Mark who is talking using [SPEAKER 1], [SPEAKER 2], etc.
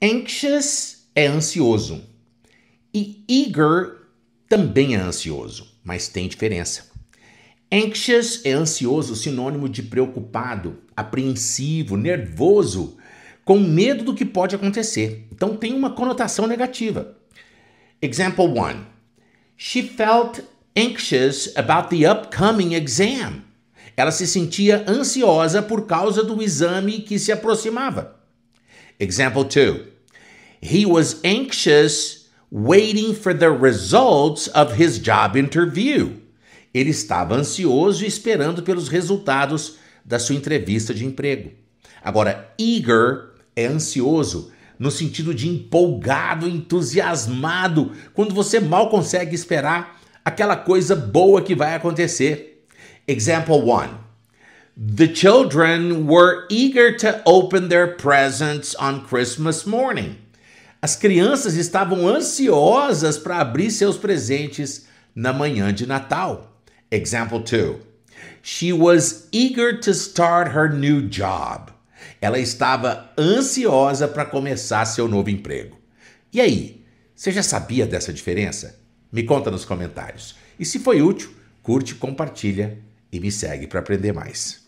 [SPEAKER 1] Anxious é ansioso. E eager também é ansioso, mas tem diferença. Anxious é ansioso, sinônimo de preocupado, apreensivo, nervoso, com medo do que pode acontecer. Então tem uma conotação negativa. Example 1. She felt anxious about the upcoming exam. Ela se sentia ansiosa por causa do exame que se aproximava. Example two, he was anxious waiting for the results of his job interview. Ele estava ansioso esperando pelos resultados da sua entrevista de emprego. Agora, eager é ansioso no sentido de empolgado, entusiasmado, quando você mal consegue esperar aquela coisa boa que vai acontecer. Example 1. The children were eager to open their presents on Christmas morning. As crianças estavam ansiosas para abrir seus presentes na manhã de Natal. Example 2. She was eager to start her new job. Ela estava ansiosa para começar seu novo emprego. E aí, você já sabia dessa diferença? Me conta nos comentários. E se foi útil, curte, compartilha e me segue para aprender mais.